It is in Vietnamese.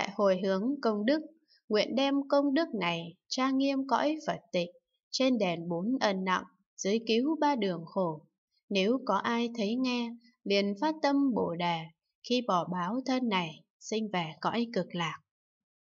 kệ hồi hướng công đức, nguyện đem công đức này tra nghiêm cõi Phật tịch, trên đèn bốn ân nặng, dưới cứu ba đường khổ. Nếu có ai thấy nghe, liền phát tâm Bồ Đề, khi bỏ báo thân này, sinh về cõi cực lạc.